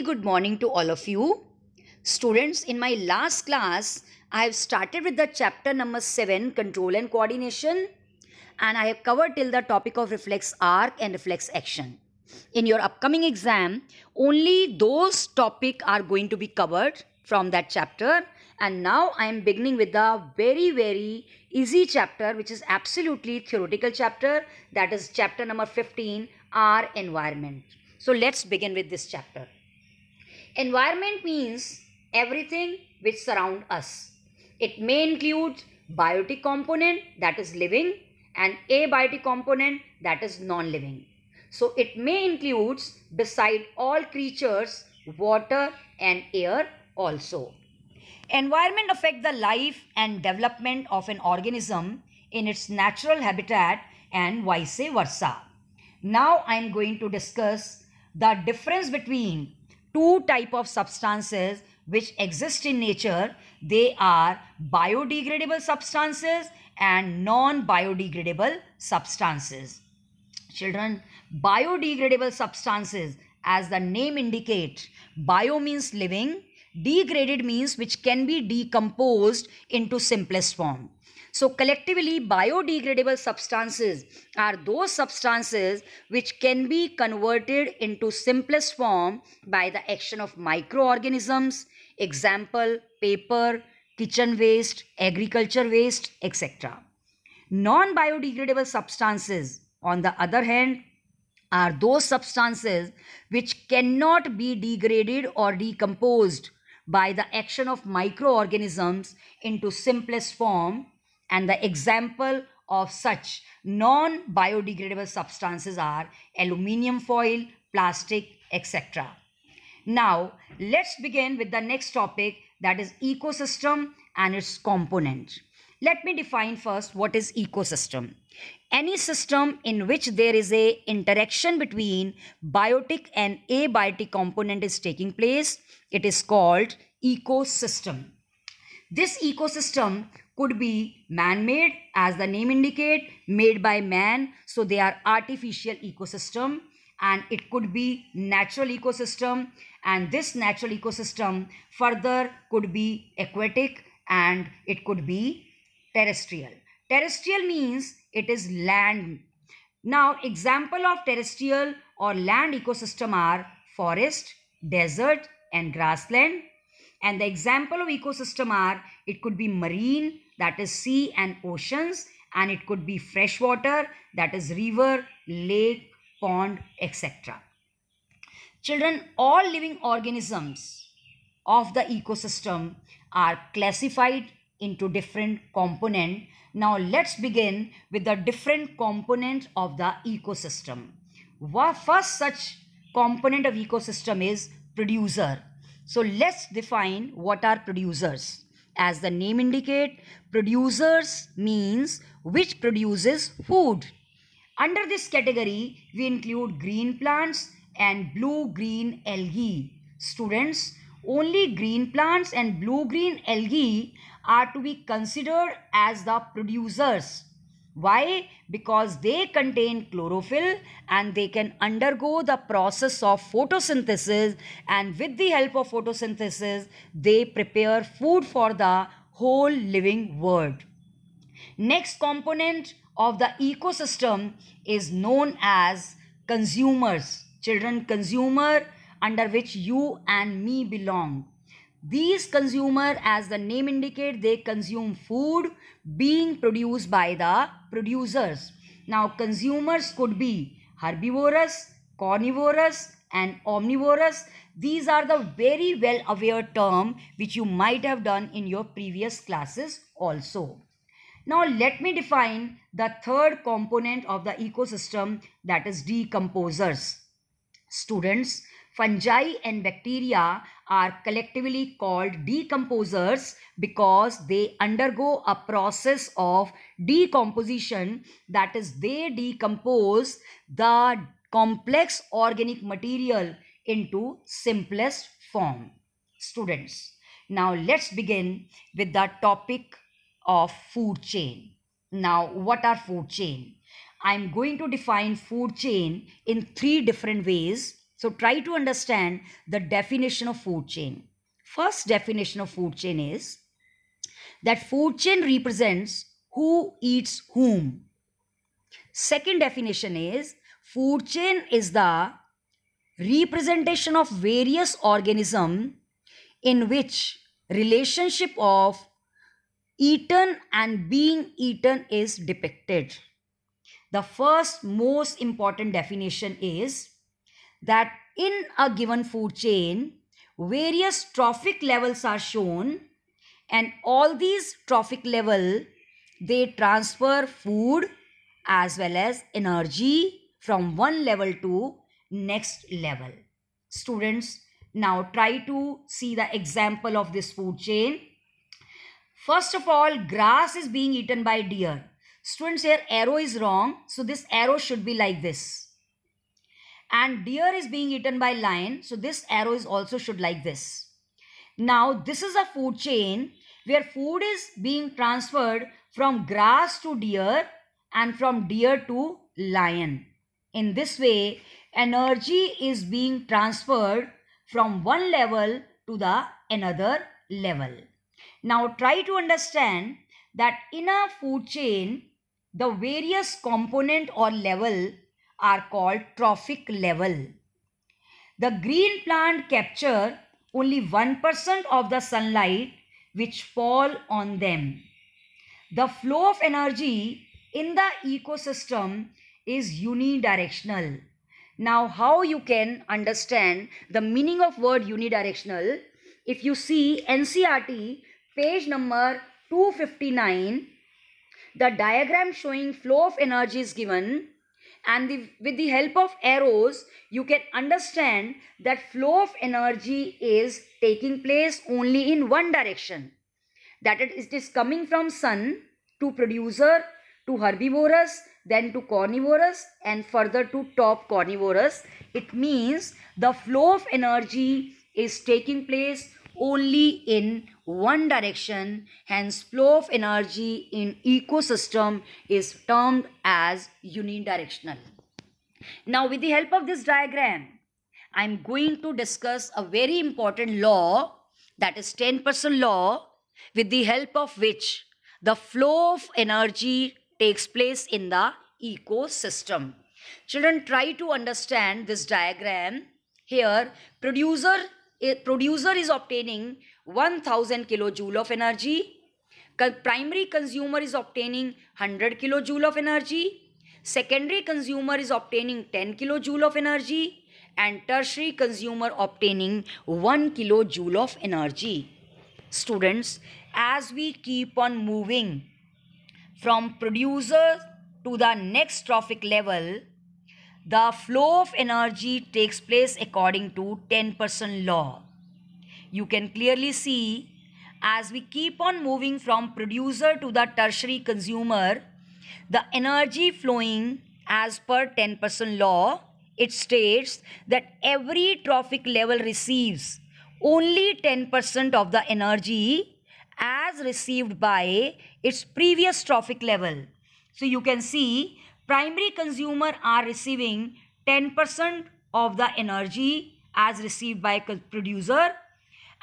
good morning to all of you students in my last class i have started with the chapter number 7 control and coordination and i have covered till the topic of reflex arc and reflex action in your upcoming exam only those topic are going to be covered from that chapter and now i am beginning with the very very easy chapter which is absolutely theoretical chapter that is chapter number 15 our environment so let's begin with this chapter Environment means everything which surround us. It may include biotic component that is living and abiotic component that is non-living. So it may includes beside all creatures water and air also. Environment affect the life and development of an organism in its natural habitat and vice versa. Now I am going to discuss the difference between two type of substances which exist in nature. They are biodegradable substances and non-biodegradable substances. Children, biodegradable substances as the name indicate, bio means living, degraded means which can be decomposed into simplest form. So collectively, biodegradable substances are those substances which can be converted into simplest form by the action of microorganisms, example, paper, kitchen waste, agriculture waste, etc. Non-biodegradable substances, on the other hand, are those substances which cannot be degraded or decomposed by the action of microorganisms into simplest form and the example of such non-biodegradable substances are aluminium foil, plastic, etc. Now, let's begin with the next topic that is ecosystem and its component. Let me define first what is ecosystem. Any system in which there is a interaction between biotic and abiotic component is taking place, it is called ecosystem. This ecosystem could be man-made as the name indicate made by man so they are artificial ecosystem and it could be natural ecosystem and this natural ecosystem further could be aquatic and it could be terrestrial terrestrial means it is land now example of terrestrial or land ecosystem are forest desert and grassland and the example of ecosystem are, it could be marine, that is sea and oceans, and it could be freshwater, that is river, lake, pond, etc. Children, all living organisms of the ecosystem are classified into different component. Now let's begin with the different component of the ecosystem. First such component of ecosystem is producer so let's define what are producers. As the name indicate, producers means which produces food. Under this category, we include green plants and blue-green algae. Students, only green plants and blue-green algae are to be considered as the producers. Why? Because they contain chlorophyll and they can undergo the process of photosynthesis and with the help of photosynthesis, they prepare food for the whole living world. Next component of the ecosystem is known as consumers. Children, consumer under which you and me belong. These consumer, as the name indicate, they consume food being produced by the producers. Now, consumers could be herbivorous, carnivorous and omnivorous. These are the very well aware term which you might have done in your previous classes also. Now, let me define the third component of the ecosystem that is decomposers. Students, fungi and bacteria are collectively called decomposers because they undergo a process of decomposition that is they decompose the complex organic material into simplest form students now let's begin with the topic of food chain now what are food chain i'm going to define food chain in three different ways so try to understand the definition of food chain. First definition of food chain is that food chain represents who eats whom. Second definition is food chain is the representation of various organism in which relationship of eaten and being eaten is depicted. The first most important definition is that in a given food chain, various trophic levels are shown and all these trophic level they transfer food as well as energy from one level to next level students now try to see the example of this food chain first of all grass is being eaten by deer students here arrow is wrong so this arrow should be like this and deer is being eaten by lion. So this arrow is also should like this. Now this is a food chain where food is being transferred from grass to deer and from deer to lion. In this way, energy is being transferred from one level to the another level. Now try to understand that in a food chain, the various component or level are called trophic level. The green plant capture only 1% of the sunlight which fall on them. The flow of energy in the ecosystem is unidirectional. Now how you can understand the meaning of word unidirectional? If you see NCRT page number 259, the diagram showing flow of energy is given and the, with the help of arrows you can understand that flow of energy is taking place only in one direction that it is coming from sun to producer to herbivorous then to carnivorous and further to top carnivorous it means the flow of energy is taking place only in one direction. Hence, flow of energy in ecosystem is termed as unidirectional. Now, with the help of this diagram, I am going to discuss a very important law that is 10% law with the help of which the flow of energy takes place in the ecosystem. Children, try to understand this diagram. Here, producer producer is obtaining 1000 kilojoule of energy. Primary consumer is obtaining 100 kilojoule of energy. Secondary consumer is obtaining 10 kilojoule of energy. And tertiary consumer obtaining 1 kilojoule of energy. Students, as we keep on moving from producer to the next trophic level, the flow of energy takes place according to 10 percent law. You can clearly see as we keep on moving from producer to the tertiary consumer, the energy flowing as per 10 percent law, it states that every trophic level receives only 10 percent of the energy as received by its previous trophic level. So you can see primary consumer are receiving 10% of the energy as received by producer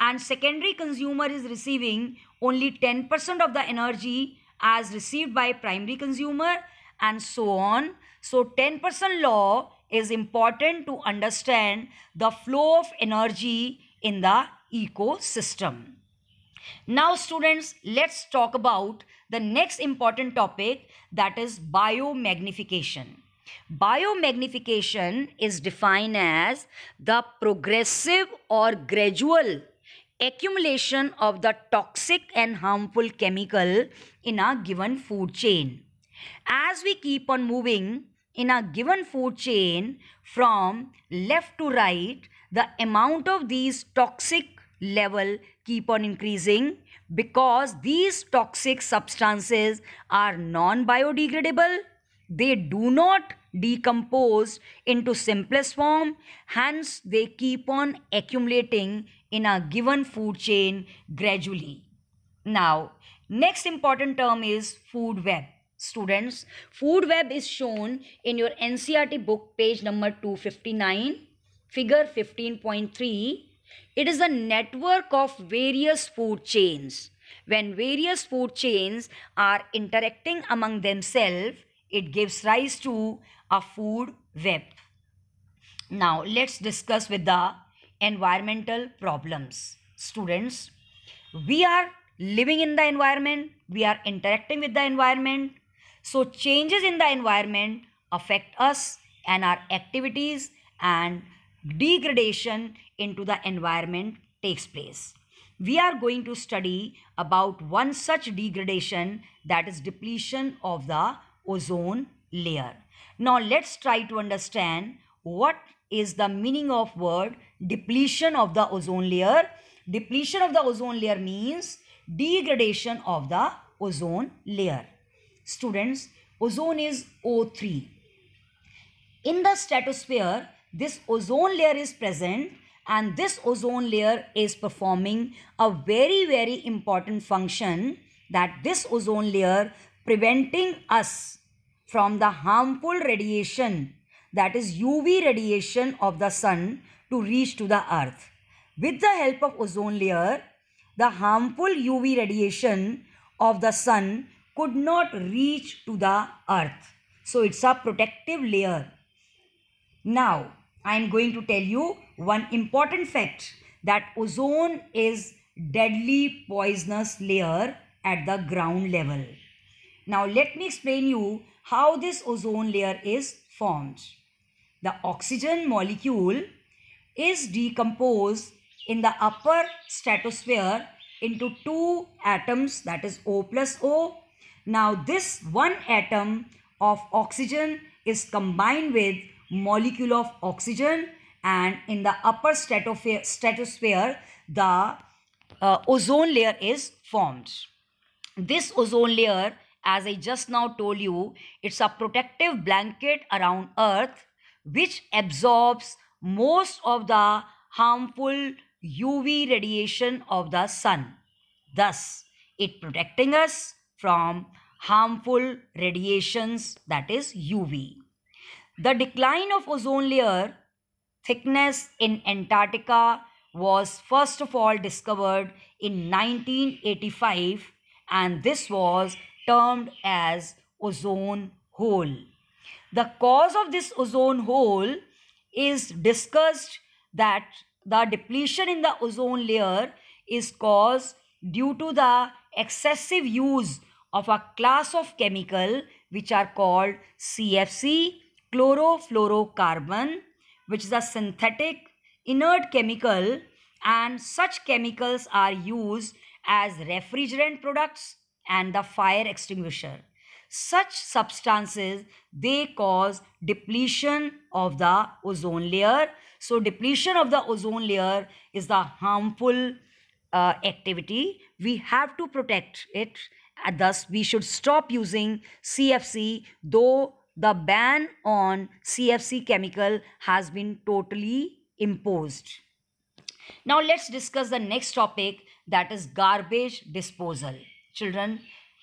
and secondary consumer is receiving only 10% of the energy as received by primary consumer and so on. So 10% law is important to understand the flow of energy in the ecosystem. Now students, let's talk about the next important topic that is biomagnification. Biomagnification is defined as the progressive or gradual accumulation of the toxic and harmful chemical in a given food chain. As we keep on moving in a given food chain from left to right, the amount of these toxic level keep on increasing because these toxic substances are non biodegradable. They do not decompose into simplest form, hence, they keep on accumulating in a given food chain gradually. Now, next important term is food web. Students, food web is shown in your NCRT book page number 259, figure 15.3 it is a network of various food chains. When various food chains are interacting among themselves, it gives rise to a food web. Now, let's discuss with the environmental problems. Students, we are living in the environment, we are interacting with the environment. So, changes in the environment affect us and our activities and degradation into the environment takes place. We are going to study about one such degradation that is depletion of the ozone layer. Now let's try to understand what is the meaning of word depletion of the ozone layer. Depletion of the ozone layer means degradation of the ozone layer. Students, ozone is O3. In the stratosphere, this ozone layer is present and this ozone layer is performing a very very important function that this ozone layer preventing us from the harmful radiation that is UV radiation of the sun to reach to the earth. With the help of ozone layer, the harmful UV radiation of the sun could not reach to the earth. So it's a protective layer. Now, I am going to tell you one important fact that ozone is deadly poisonous layer at the ground level. Now let me explain you how this ozone layer is formed. The oxygen molecule is decomposed in the upper stratosphere into two atoms that is O plus O. Now this one atom of oxygen is combined with molecule of oxygen and in the upper stratosphere, stratosphere the uh, ozone layer is formed. This ozone layer, as I just now told you, it's a protective blanket around Earth which absorbs most of the harmful UV radiation of the sun. Thus, it protecting us from harmful radiations that is UV. The decline of ozone layer thickness in Antarctica was first of all discovered in 1985 and this was termed as ozone hole. The cause of this ozone hole is discussed that the depletion in the ozone layer is caused due to the excessive use of a class of chemical which are called CFC chlorofluorocarbon, which is a synthetic inert chemical, and such chemicals are used as refrigerant products and the fire extinguisher. Such substances they cause depletion of the ozone layer. So, depletion of the ozone layer is the harmful uh, activity. We have to protect it. thus, we should stop using CFC, though the ban on CFC chemical has been totally imposed. Now let's discuss the next topic that is garbage disposal. Children,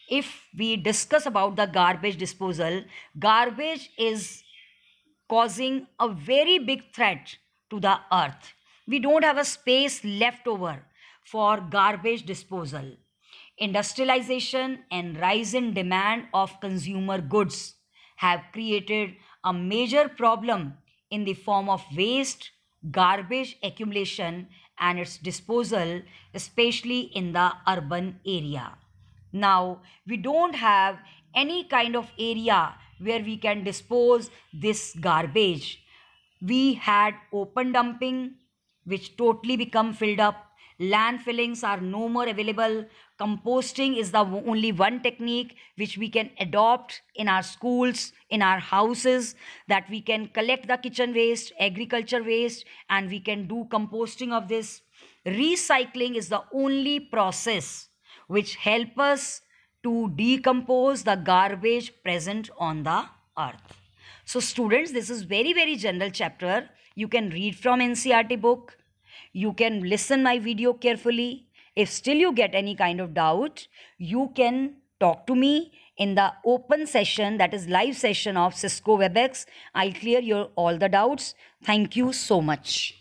if we discuss about the garbage disposal, garbage is causing a very big threat to the earth. We don't have a space left over for garbage disposal. Industrialization and rise in demand of consumer goods have created a major problem in the form of waste, garbage accumulation, and its disposal, especially in the urban area. Now, we don't have any kind of area where we can dispose this garbage. We had open dumping, which totally become filled up Landfillings are no more available composting is the only one technique which we can adopt in our schools in our houses that we can collect the kitchen waste agriculture waste and we can do composting of this recycling is the only process which help us to decompose the garbage present on the earth so students this is very very general chapter you can read from ncrt book you can listen my video carefully. If still you get any kind of doubt, you can talk to me in the open session, that is live session of Cisco WebEx. I'll clear your all the doubts. Thank you so much.